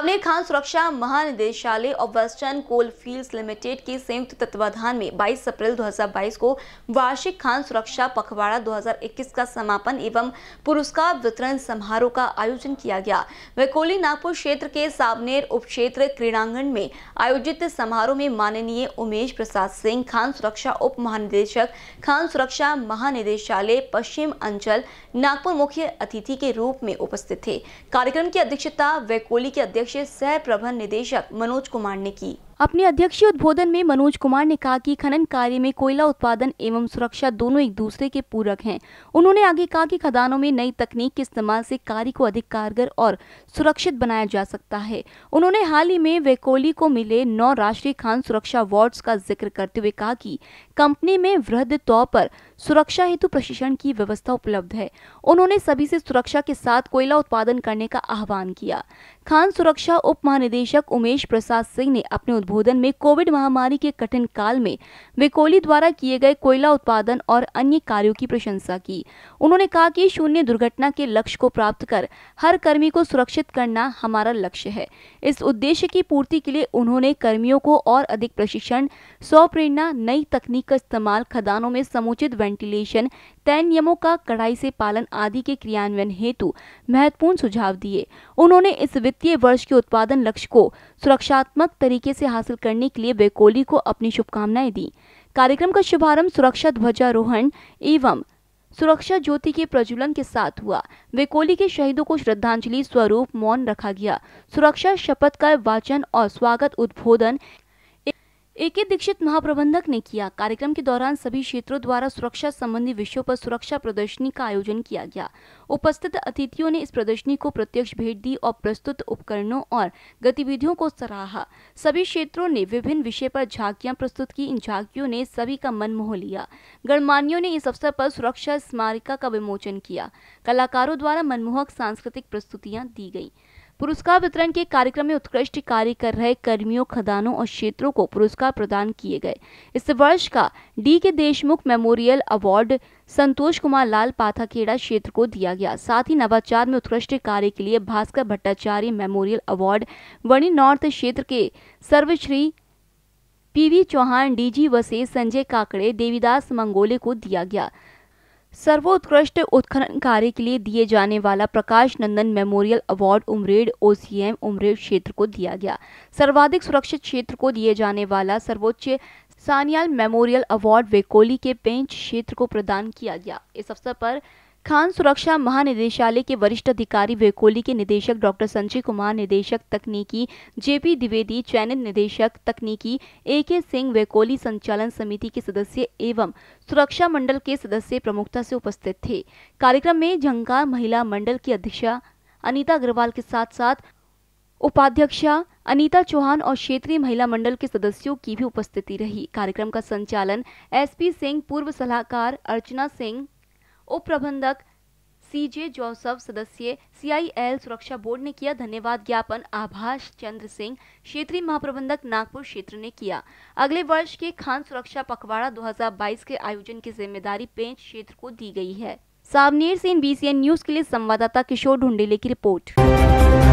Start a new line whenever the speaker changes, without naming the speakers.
आमिर खान सुरक्षा महानिदेशालय और वेस्टर्न कोल फील्ड्स लिमिटेड के संयुक्त तत्वाधान में 22 अप्रैल 2022 को वार्षिक खान सुरक्षा पखवाड़ा 2021 का समापन एवं पुरस्कार वितरण समारोह का आयोजन किया गया कोली नागपुर क्षेत्र के साबनेर उप क्षेत्र क्रीड़ांगण में आयोजित समारोह में माननीय उमेश प्रसाद सिंह खान सुरक्षा उप महानिदेशक खान सुरक्षा महानिदेशालय पश्चिम अंचल नागपुर मुख्य अतिथि के रूप में उपस्थित थे कार्यक्रम की अध्यक्षता वैकोली के अध्यक्ष अध्यक्ष सह प्रबंध निदेशक मनोज कुमार ने की अपने अध्यक्षीय उद्बोधन में मनोज कुमार ने कहा कि खनन कार्य में कोयला उत्पादन एवं सुरक्षा दोनों एक दूसरे के पूरक हैं उन्होंने आगे कहा कि खदानों में नई तकनीक के इस्तेमाल से कार्य को अधिक कारगर और सुरक्षित बनाया जा सकता है उन्होंने हाल ही में वेकोली को मिले नौ राष्ट्रीय खान सुरक्षा अवार्ड का जिक्र करते हुए कहा की कंपनी में वृद्ध तौर पर सुरक्षा हेतु प्रशिक्षण की व्यवस्था उपलब्ध है उन्होंने सभी से सुरक्षा के साथ कोयला उत्पादन करने का आह्वान किया खान सुरक्षा उप महानिदेशक उमेश प्रसाद सिंह ने अपने प्रबोधन में कोविड महामारी के कठिन काल में वे द्वारा किए गए कोयला उत्पादन और अन्य कार्यों की प्रशंसा की उन्होंने कहा कि शून्य दुर्घटना के लक्ष्य को प्राप्त कर हर कर्मी को सुरक्षित करना हमारा लक्ष्य है इस उद्देश्य की पूर्ति के लिए उन्होंने कर्मियों को और अधिक प्रशिक्षण स्व प्रेरणा नई तकनीक का इस्तेमाल खदानों में समुचित वेंटिलेशन तय नियमों का कड़ाई से पालन आदि के क्रियान्वयन हेतु महत्वपूर्ण सुझाव दिए उन्होंने इस वित्तीय वर्ष के उत्पादन लक्ष्य को सुरक्षात्मक तरीके से हासिल हासिल करने के लिए बेकोली को अपनी शुभकामनाएं दी कार्यक्रम का शुभारंभ सुरक्षा ध्वजारोहण एवं सुरक्षा ज्योति के प्रज्वलन के साथ हुआ वेकोली के शहीदों को श्रद्धांजलि स्वरूप मौन रखा गया सुरक्षा शपथ का वाचन और स्वागत उद्बोधन ए के दीक्षित महाप्रबंधक ने किया कार्यक्रम के दौरान सभी क्षेत्रों द्वारा सुरक्षा संबंधी विषयों पर सुरक्षा प्रदर्शनी का आयोजन किया गया उपस्थित अतिथियों ने इस प्रदर्शनी को प्रत्यक्ष भेंट दी और प्रस्तुत उपकरणों और गतिविधियों को सराहा सभी क्षेत्रों ने विभिन्न विषय पर झांकियां प्रस्तुत की इन झांकियों ने सभी का मन मोह लिया गणमान्यों ने इस अवसर पर सुरक्षा स्मारिका का विमोचन किया कलाकारों द्वारा मनमोहक सांस्कृतिक प्रस्तुतियाँ दी गई पुरस्कार वितरण के कार्यक्रम में उत्कृष्ट कार्य कर रहे कर्मियों खदानों और क्षेत्रों को पुरस्कार प्रदान किए गए इस वर्ष का D K Deshmukh memorial award Santosh Kumar Lal Pathakhera क्षेत्र को दिया गया साथ ही नवाचार में उत्कृष्ट कार्य के लिए Bhaskar Bhattacharya memorial award Wani north क्षेत्र के सर्वश्री पीवी चौहान डीजी वसे संजय काकड़े देवीदास मंगोले को दिया गया सर्वोत्कृष्ट उत्खनन कार्य के लिए दिए जाने वाला Prakash Nandan memorial award Umred OCM Umred क्षेत्र को दिया गया सर्वाधिक सुरक्षित क्षेत्र को दिए जाने वाला सर्वोच्च सानियाल मेमोरियल अवार्ड वेकोली के पेंच क्षेत्र को प्रदान किया गया इस अवसर पर खान सुरक्षा महानिदेशालय के वरिष्ठ अधिकारी वेकोली के निदेशक डॉक्टर संजय कुमार निदेशक तकनीकी जेपी द्विवेदी चयनित निदेशक तकनीकी ए के सिंह वेकोली संचालन समिति के सदस्य एवं सुरक्षा मंडल के सदस्य प्रमुखता से उपस्थित थे कार्यक्रम में झंकार महिला मंडल की अध्यक्षा अनिता अग्रवाल के साथ साथ उपाध्यक्षा अनीता चौहान और क्षेत्रीय महिला मंडल के सदस्यों की भी उपस्थिति रही कार्यक्रम का संचालन एसपी सिंह पूर्व सलाहकार अर्चना सिंह उप प्रबंधक सीजे जोसफ सदस्य सीआईएल सुरक्षा बोर्ड ने किया धन्यवाद ज्ञापन आभाष चंद्र सिंह क्षेत्रीय महाप्रबंधक नागपुर क्षेत्र ने किया अगले वर्ष के खान सुरक्षा पखवाड़ा 2022 के आयोजन की जिम्मेदारी पेंच क्षेत्र को दी गई है सावनेर से इन एन न्यूज के लिए संवाददाता किशोर ढुंडेले की रिपोर्ट